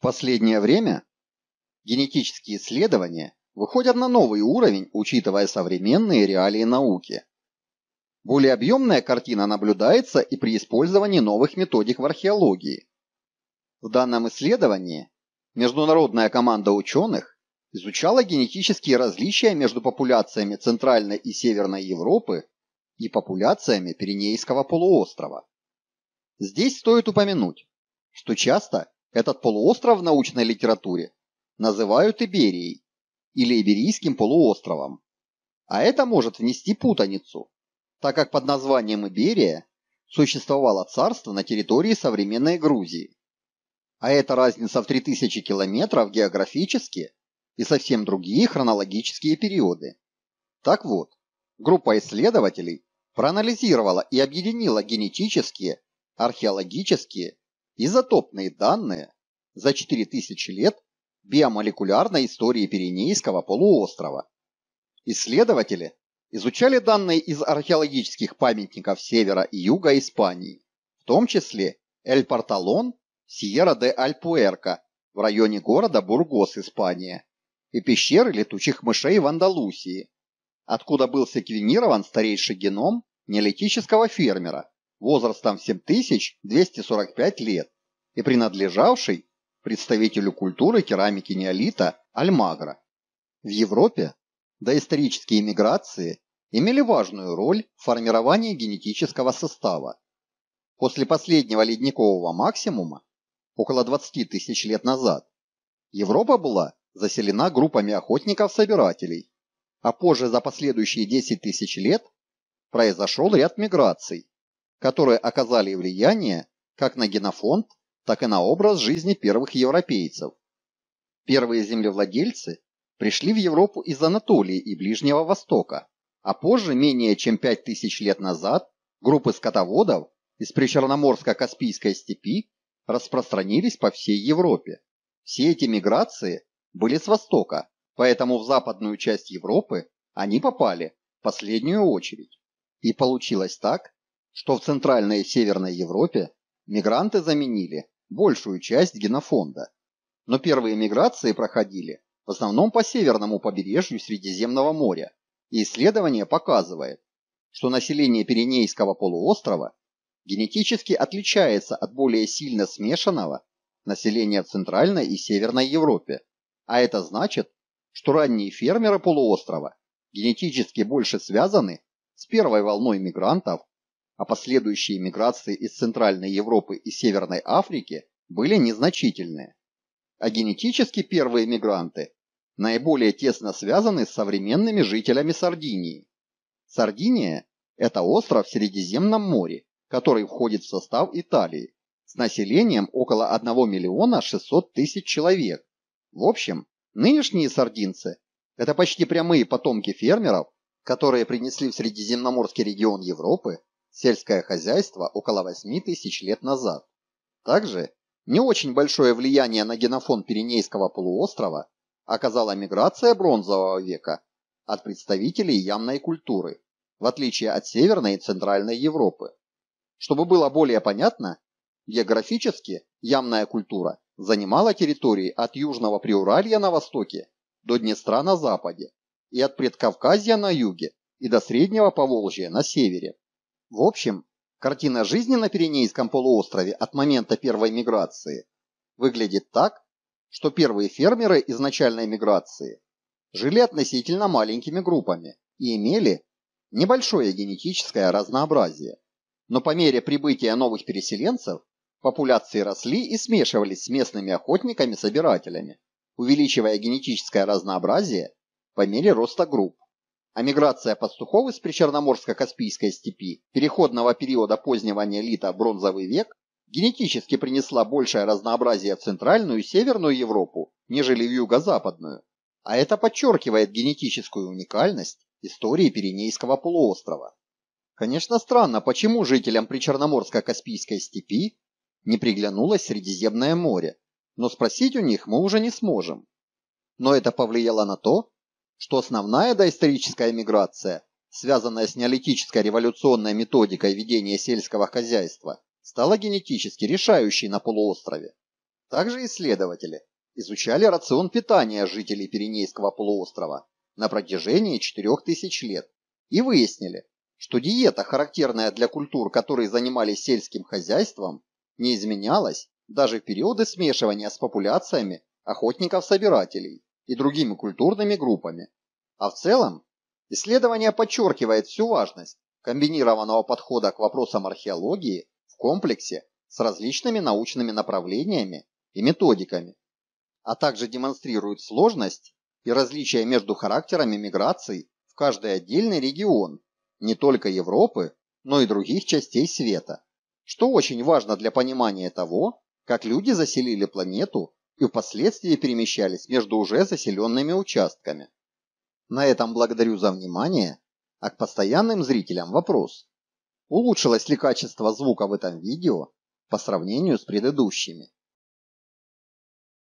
В последнее время генетические исследования выходят на новый уровень, учитывая современные реалии науки. Более объемная картина наблюдается и при использовании новых методик в археологии. В данном исследовании международная команда ученых изучала генетические различия между популяциями Центральной и Северной Европы и популяциями Пиренейского полуострова. Здесь стоит упомянуть, что часто этот полуостров в научной литературе называют Иберией или Иберийским полуостровом. А это может внести путаницу, так как под названием Иберия существовало царство на территории современной Грузии. А это разница в 3000 километров географически и совсем другие хронологические периоды. Так вот, группа исследователей проанализировала и объединила генетические, археологические изотопные данные за 4000 лет биомолекулярной истории Пиренейского полуострова. Исследователи изучали данные из археологических памятников севера и юга Испании, в том числе Эль-Порталон, Сьерра-де-Альпуэрка в районе города Бургос, Испания, и пещеры летучих мышей в Андалусии, откуда был секвенирован старейший геном неолитического фермера возрастом 7245 лет и принадлежавший представителю культуры керамики неолита Альмагро. В Европе доисторические миграции имели важную роль в формировании генетического состава. После последнего ледникового максимума, около 20 тысяч лет назад, Европа была заселена группами охотников-собирателей, а позже за последующие 10 тысяч лет произошел ряд миграций, которые оказали влияние как на генофонд, так и на образ жизни первых европейцев. Первые землевладельцы пришли в Европу из Анатолии и Ближнего Востока, а позже, менее чем 5000 лет назад, группы скотоводов из Причерноморско-Каспийской степи распространились по всей Европе. Все эти миграции были с Востока, поэтому в западную часть Европы они попали в последнюю очередь. И получилось так, что в Центральной и Северной Европе мигранты заменили большую часть генофонда. Но первые миграции проходили в основном по северному побережью Средиземного моря, и исследование показывает, что население Пиренейского полуострова генетически отличается от более сильно смешанного населения в Центральной и Северной Европе, а это значит, что ранние фермеры полуострова генетически больше связаны с первой волной мигрантов, а последующие миграции из Центральной Европы и Северной Африки были незначительны. А генетически первые мигранты наиболее тесно связаны с современными жителями Сардинии. Сардиния – это остров в Средиземном море, который входит в состав Италии, с населением около 1 миллиона 600 тысяч человек. В общем, нынешние сардинцы – это почти прямые потомки фермеров, которые принесли в Средиземноморский регион Европы сельское хозяйство около 8 тысяч лет назад. Также не очень большое влияние на генофон Пиренейского полуострова оказала миграция бронзового века от представителей ямной культуры, в отличие от Северной и Центральной Европы. Чтобы было более понятно, географически ямная культура занимала территории от Южного Приуралья на востоке до Днестра на западе и от Предкавказья на юге и до Среднего Поволжья на севере. В общем, картина жизни на Пиренейском полуострове от момента первой миграции выглядит так, что первые фермеры изначальной миграции жили относительно маленькими группами и имели небольшое генетическое разнообразие. Но по мере прибытия новых переселенцев популяции росли и смешивались с местными охотниками-собирателями, увеличивая генетическое разнообразие по мере роста групп а миграция пастухов из Причерноморско-Каспийской степи переходного периода позднего неолита бронзовый век генетически принесла большее разнообразие в Центральную и Северную Европу, нежели в Юго-Западную. А это подчеркивает генетическую уникальность истории Пиренейского полуострова. Конечно, странно, почему жителям Причерноморско-Каспийской степи не приглянулось Средиземное море, но спросить у них мы уже не сможем. Но это повлияло на то, что основная доисторическая миграция, связанная с неолитической революционной методикой ведения сельского хозяйства, стала генетически решающей на полуострове. Также исследователи изучали рацион питания жителей Пиренейского полуострова на протяжении 4000 лет и выяснили, что диета, характерная для культур, которые занимались сельским хозяйством, не изменялась даже в периоды смешивания с популяциями охотников-собирателей и другими культурными группами. А в целом, исследование подчеркивает всю важность комбинированного подхода к вопросам археологии в комплексе с различными научными направлениями и методиками, а также демонстрирует сложность и различия между характерами миграций в каждый отдельный регион, не только Европы, но и других частей света, что очень важно для понимания того, как люди заселили планету и впоследствии перемещались между уже заселенными участками. На этом благодарю за внимание, а к постоянным зрителям вопрос. Улучшилось ли качество звука в этом видео по сравнению с предыдущими?